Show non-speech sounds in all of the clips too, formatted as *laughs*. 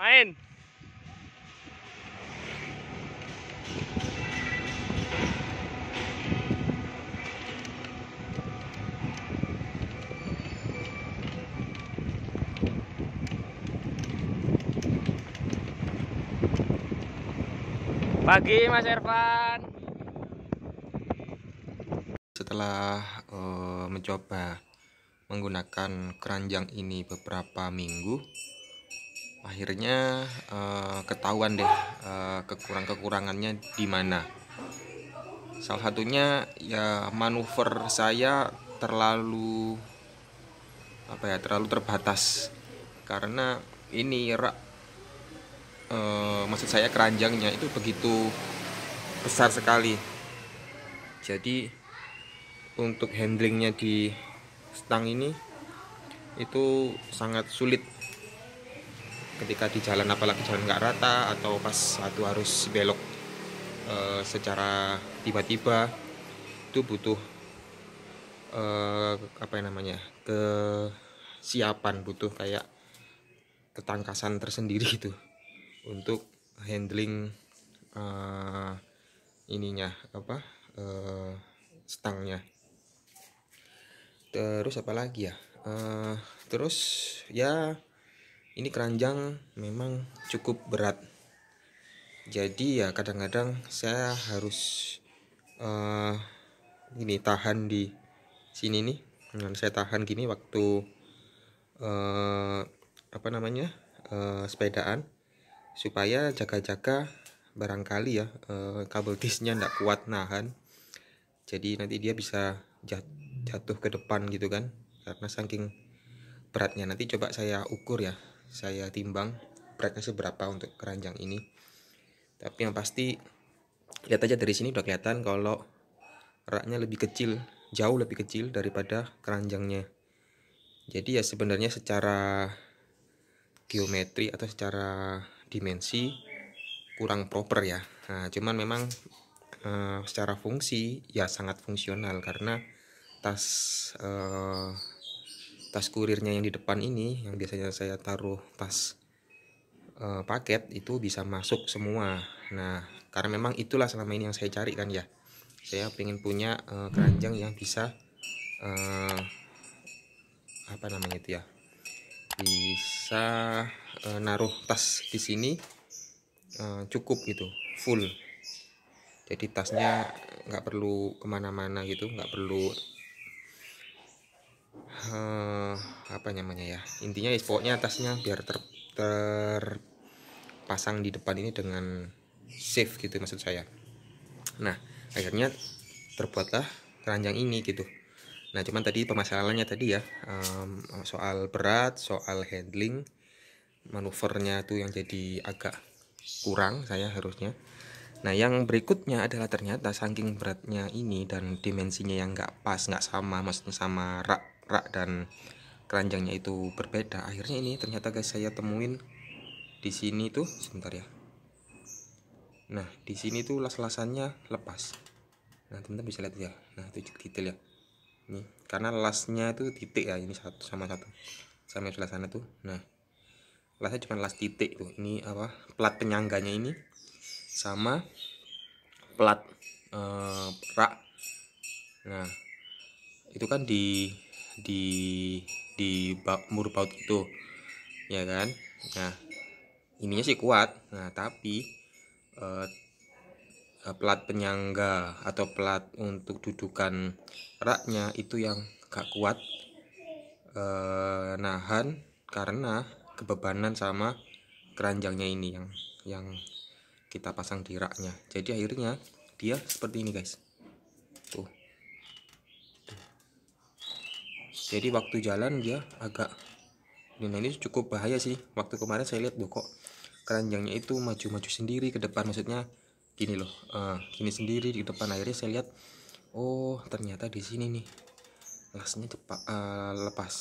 main Pagi Mas Ervan. Setelah uh, mencoba menggunakan keranjang ini beberapa minggu, akhirnya uh, ketahuan deh uh, kekurang-kekurangannya di mana. Salah satunya ya manuver saya terlalu apa ya terlalu terbatas karena ini rak e, eh, maksud saya keranjangnya itu begitu besar sekali jadi untuk handlingnya di stang ini itu sangat sulit ketika di jalan apalagi jalan nggak rata atau pas satu harus belok e, secara tiba-tiba itu butuh e, apa yang namanya kesiapan butuh kayak ketangkasan tersendiri itu untuk handling e, ininya apa e, stangnya terus apa lagi ya e, terus ya ini keranjang memang cukup berat jadi ya kadang-kadang saya harus uh, ini tahan di sini nih dan saya tahan gini waktu uh, apa namanya uh, sepedaan supaya jaga-jaga barangkali ya uh, kabel disnya tidak kuat nahan jadi nanti dia bisa jatuh ke depan gitu kan karena saking beratnya nanti coba saya ukur ya saya timbang beratnya seberapa untuk keranjang ini tapi yang pasti lihat aja dari sini udah kelihatan kalau raknya lebih kecil jauh lebih kecil daripada keranjangnya jadi ya sebenarnya secara geometri atau secara dimensi kurang proper ya nah, cuman memang uh, secara fungsi ya sangat fungsional karena tas uh, tas kurirnya yang di depan ini yang biasanya saya taruh tas e, eh, paket itu bisa masuk semua nah karena memang itulah selama ini yang saya cari kan ya saya pengen punya e, keranjang yang bisa e, apa namanya itu ya bisa e, naruh tas di sini e, cukup gitu full jadi tasnya nggak perlu kemana-mana gitu nggak perlu apa namanya ya intinya pokoknya atasnya biar ter, terpasang di depan ini dengan safe gitu maksud saya nah akhirnya terbuatlah keranjang ini gitu nah cuman tadi permasalahannya tadi ya um, soal berat soal handling manuvernya tuh yang jadi agak kurang saya harusnya Nah yang berikutnya adalah ternyata saking beratnya ini dan dimensinya yang nggak pas nggak sama maksudnya sama rak rak dan keranjangnya itu berbeda akhirnya ini ternyata guys saya temuin di sini tuh sebentar ya nah di sini tuh las-lasannya lepas nah teman-teman bisa lihat ya nah itu detail ya ini karena lasnya itu titik ya ini satu sama satu sama sebelah sana tuh nah lasnya cuma las titik tuh ini apa plat penyangganya ini sama plat eh, rak nah itu kan di di di bakmur paut itu ya kan nah ininya sih kuat nah tapi eh, eh plat penyangga atau pelat untuk dudukan raknya itu yang gak kuat eh, nahan karena kebebanan sama keranjangnya ini yang yang kita pasang di raknya jadi akhirnya dia seperti ini guys jadi waktu jalan dia agak dan ini cukup bahaya sih waktu kemarin saya lihat kok keranjangnya itu maju-maju sendiri ke depan maksudnya gini loh uh, gini sendiri di depan airnya. saya lihat oh ternyata di sini nih lasnya cepat uh, lepas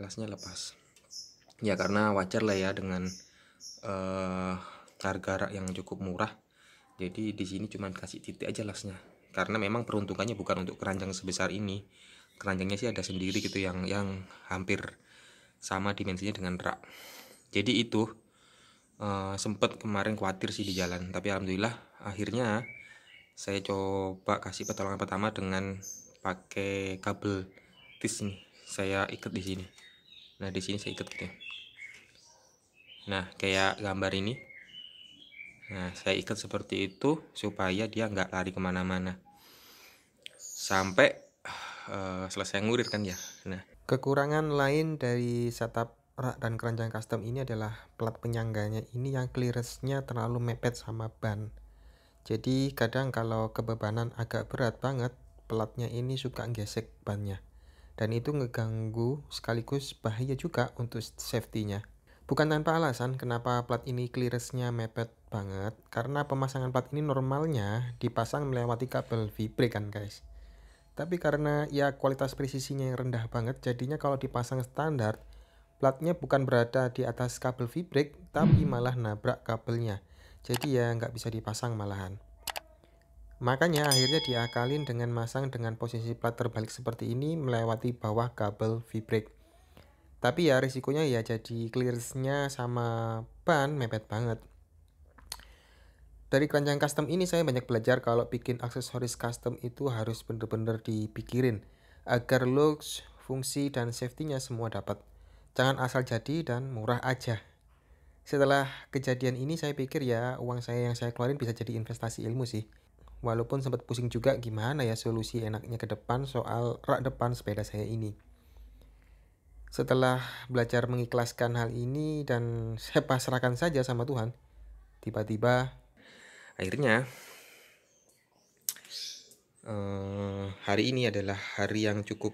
lasnya lepas ya karena wajar lah ya dengan uh, harga rak yang cukup murah jadi di sini cuma kasih titik aja lasnya karena memang peruntungannya bukan untuk keranjang sebesar ini keranjangnya sih ada sendiri gitu yang yang hampir sama dimensinya dengan rak jadi itu uh, eh, sempat kemarin khawatir sih di jalan tapi alhamdulillah akhirnya saya coba kasih pertolongan pertama dengan pakai kabel tis nih saya ikat di sini nah di sini saya ikat gitu ya. nah kayak gambar ini Nah, saya ikat seperti itu supaya dia nggak lari kemana-mana sampai uh, selesai ngurir kan ya. Nah, kekurangan lain dari setup rak dan keranjang custom ini adalah plat penyangganya ini yang clearance-nya terlalu mepet sama ban. Jadi kadang kalau kebebanan agak berat banget, platnya ini suka gesek bannya. Dan itu ngeganggu sekaligus bahaya juga untuk safety-nya. Bukan tanpa alasan kenapa plat ini clearance-nya mepet banget, karena pemasangan plat ini normalnya dipasang melewati kabel V-brake kan guys. Tapi karena ya kualitas presisinya yang rendah banget, jadinya kalau dipasang standar, platnya bukan berada di atas kabel fibrik, tapi malah nabrak kabelnya. Jadi ya nggak bisa dipasang malahan. Makanya akhirnya diakalin dengan masang dengan posisi plat terbalik seperti ini melewati bawah kabel fibrik. Tapi ya risikonya ya jadi clearsnya sama ban mepet banget dari keranjang custom ini saya banyak belajar kalau bikin aksesoris custom itu harus benar-benar dipikirin agar looks, fungsi, dan safety-nya semua dapat. Jangan asal jadi dan murah aja. Setelah kejadian ini saya pikir ya uang saya yang saya keluarin bisa jadi investasi ilmu sih. Walaupun sempat pusing juga gimana ya solusi enaknya ke depan soal rak depan sepeda saya ini. Setelah belajar mengikhlaskan hal ini dan saya pasrahkan saja sama Tuhan, tiba-tiba akhirnya uh, hari ini adalah hari yang cukup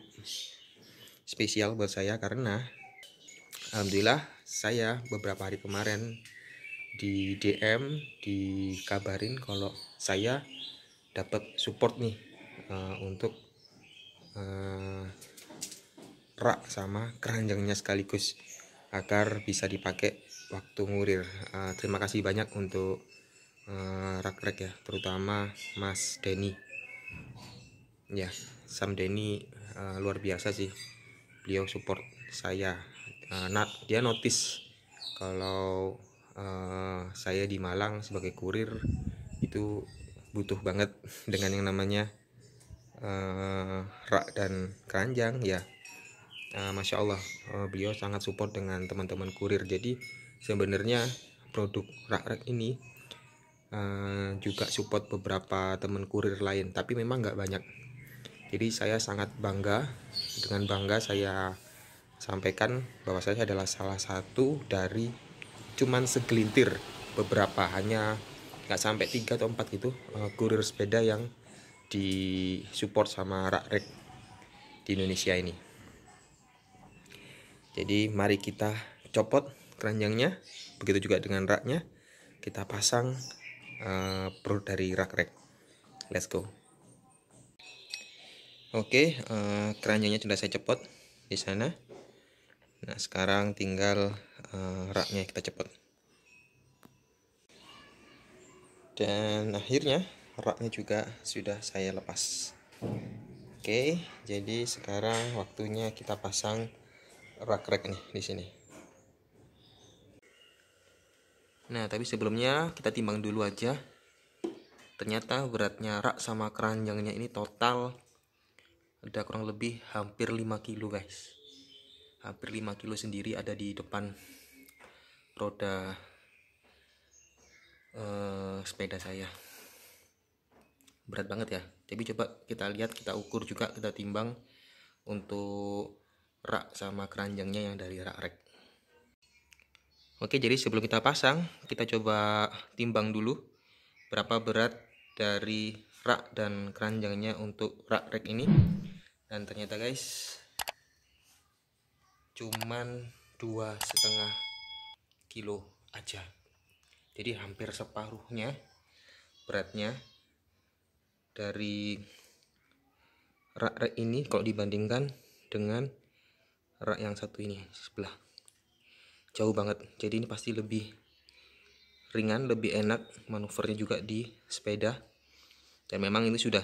spesial buat saya karena alhamdulillah saya beberapa hari kemarin di DM dikabarin kalau saya dapat support nih uh, untuk uh, rak sama keranjangnya sekaligus agar bisa dipakai waktu ngurir. Uh, terima kasih banyak untuk Eh, rak-rak ya terutama Mas Denny ya Sam Denny uh, luar biasa sih beliau support saya uh, eh, not, dia notice kalau uh, saya di Malang sebagai kurir itu butuh banget *laughs* dengan yang namanya uh, rak dan keranjang ya uh, Masya Allah uh, beliau sangat support dengan teman-teman kurir jadi sebenarnya produk rak-rak ini uh, juga support beberapa teman kurir lain tapi memang nggak banyak jadi saya sangat bangga dengan bangga saya sampaikan bahwa saya adalah salah satu dari cuman segelintir beberapa hanya nggak sampai tiga atau empat gitu uh, kurir sepeda yang di support sama rakrek di Indonesia ini jadi mari kita copot keranjangnya begitu juga dengan raknya kita pasang uh, dari rak-rek let's go oke okay, uh, eh, keranjangnya sudah saya cepot di sana nah sekarang tinggal uh, raknya kita cepot dan akhirnya raknya juga sudah saya lepas oke okay, jadi sekarang waktunya kita pasang rak-rak nih di sini Nah, tapi sebelumnya kita timbang dulu aja. Ternyata beratnya rak sama keranjangnya ini total ada kurang lebih hampir 5 kilo guys. Hampir 5 kilo sendiri ada di depan roda eh, sepeda saya. Berat banget ya. Tapi coba kita lihat, kita ukur juga, kita timbang untuk rak sama keranjangnya yang dari rak rek. Oke, jadi sebelum kita pasang, kita coba timbang dulu berapa berat dari rak dan keranjangnya untuk rak rek ini. Dan ternyata guys, cuman dua setengah kilo aja. Jadi hampir separuhnya beratnya dari rak rek ini kalau dibandingkan dengan rak yang satu ini sebelah jauh banget jadi ini pasti lebih ringan lebih enak manuvernya juga di sepeda dan memang ini sudah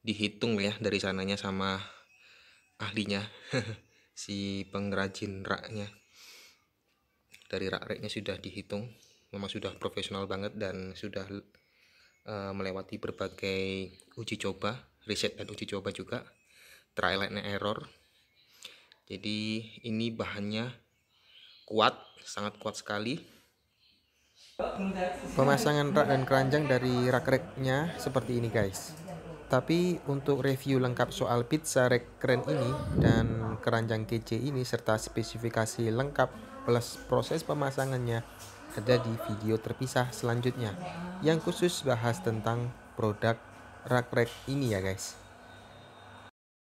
dihitung ya dari sananya sama ahlinya *laughs* si pengrajin raknya dari rak raknya sudah dihitung memang sudah profesional banget dan sudah uh, melewati berbagai uji coba riset dan uji coba juga trial and error jadi ini bahannya kuat, sangat kuat sekali. Pemasangan rak dan keranjang dari rak reknya seperti ini guys. Tapi untuk review lengkap soal pizza rek keren ini dan keranjang kece ini serta spesifikasi lengkap plus proses pemasangannya ada di video terpisah selanjutnya yang khusus bahas tentang produk rak rek ini ya guys.